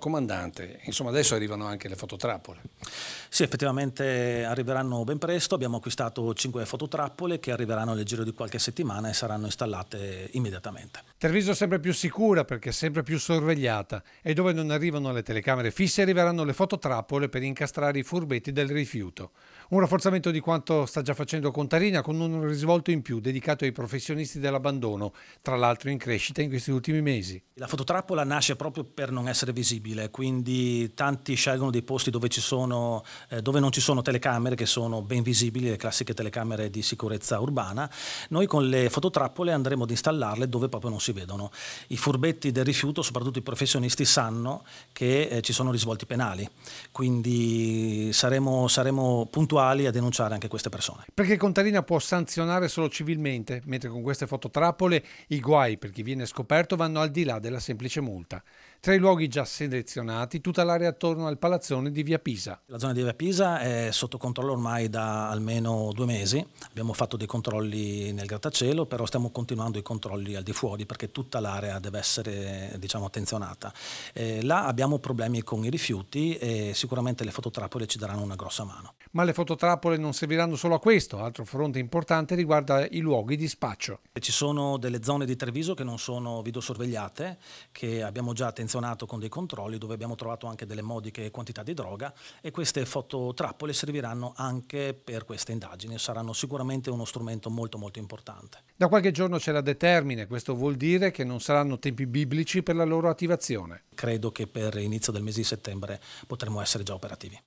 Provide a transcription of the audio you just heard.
Comandante, insomma adesso arrivano anche le fototrappole. Sì, effettivamente arriveranno ben presto, abbiamo acquistato 5 fototrappole che arriveranno nel giro di qualche settimana e saranno installate immediatamente. Treviso sempre più sicura perché è sempre più sorvegliata e dove non arrivano le telecamere fisse arriveranno le fototrappole per incastrare i furbetti del rifiuto. Un rafforzamento di quanto sta già facendo Contarina con un risvolto in più dedicato ai professionisti dell'abbandono, tra l'altro in crescita in questi ultimi mesi. La fototrappola nasce proprio per non essere visibile, quindi tanti scelgono dei posti dove ci sono eh, dove non ci sono telecamere che sono ben visibili, le classiche telecamere di sicurezza urbana, noi con le fototrappole andremo ad installarle dove proprio non si vedono. I furbetti del rifiuto, soprattutto i professionisti, sanno che eh, ci sono risvolti penali, quindi saremo, saremo puntuali a denunciare anche queste persone. Perché Contarina può sanzionare solo civilmente, mentre con queste fototrappole i guai per chi viene scoperto vanno al di là della semplice multa. Tra i luoghi già selezionati, tutta l'area attorno al palazzone di Via Pisa. La zona di da Pisa è sotto controllo ormai da almeno due mesi. Abbiamo fatto dei controlli nel grattacielo, però stiamo continuando i controlli al di fuori perché tutta l'area deve essere diciamo, attenzionata. Eh, là abbiamo problemi con i rifiuti e sicuramente le fototrappole ci daranno una grossa mano. Ma le fototrappole non serviranno solo a questo, altro fronte importante riguarda i luoghi di spaccio. Ci sono delle zone di Treviso che non sono videosorvegliate, che abbiamo già attenzionato con dei controlli dove abbiamo trovato anche delle modiche quantità di droga e queste foto fototrappole serviranno anche per queste indagini e saranno sicuramente uno strumento molto molto importante. Da qualche giorno c'è la determine, questo vuol dire che non saranno tempi biblici per la loro attivazione. Credo che per inizio del mese di settembre potremo essere già operativi.